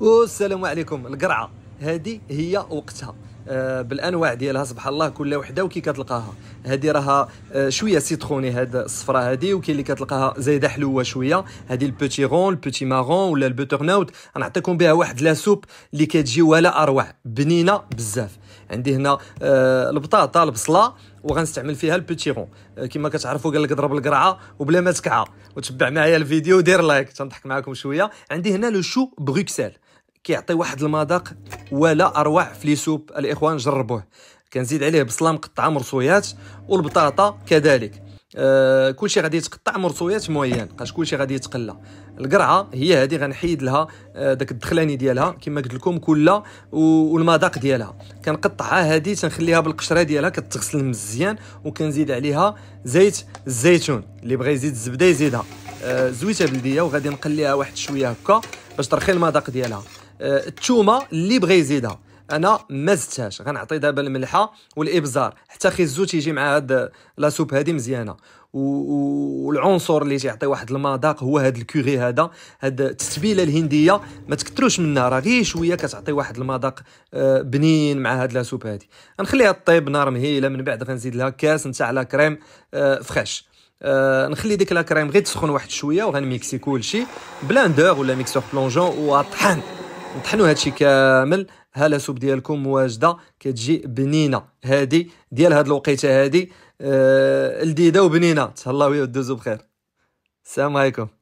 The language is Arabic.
والسلام عليكم القرعه هذه هي وقتها آه، بالانواع ديالها سبحان الله كل وحده وكي كتلقاها هذه راها آه، شويه سيتروني هاد الصفراء هذه وكاين اللي كتلقاها زايده حلوه شويه هذه البوتي غون البوتي مارون ولا نوت غنعطيكم بها واحد لا سوب اللي كتجي ولا اروع بنينه بزاف عندي هنا آه البطاطا البصله وغنستعمل فيها البيتيرون آه، كما كتعرفوا قال لك ضرب القرعه وبلا ما تكعى وتبع معايا الفيديو دير لايك تنضحك معاكم شويه عندي هنا لو شو بروكسل كيعطي واحد المذاق ولا اروع في لي سوب الاخوان جربوه كنزيد عليه بصله مقطعه مرصويات والبطاطا كذلك آه كلشي غادي يتقطع مرصويات معين حيت كلشي غادي يتقلى القرعه هي هذه غنحيد لها آه، داك الدخلاني ديالها كما قلت لكم كلها والمذاق ديالها كنقطعها هذه تنخليها بالقشره ديالها كتغسل مزيان وكنزيد عليها زيت الزيتون اللي بغى يزيد الزبده يزيدها آه زويته بلديه وغادي نقليها واحد شويه هكا باش ترخي المذاق ديالها آه، الثومه اللي بغى يزيدها انا ما زدتهاش غنعطي دابا الملحه والابزار حتى خيزو تيجي مع هاد لا سوب هادي مزيانه والعنصر اللي تيعطي واحد المذاق هو هاد الكوري هذا هاد التتبيله الهنديه ما تكثروش منها راه غير شويه كتعطي واحد المذاق آه، بنين مع هاد لا سوب هادي غنخليها طيب نار مهيله من بعد غنزيد لها كاس نتاع لا كريم آه، فخاش أه نخلي ديك لا كريم غير تسخن واحد شويه وغنميكسي كلشي بلاندور ولا ميكسور بلونجون وطحن نطحنوا هادشي كامل ها سوب ديالكم واجده كتجي بنينه هادي ديال هاد الوقيته هادي آه لذيذه وبنينه تهلاو ويا دوزو بخير السلام عليكم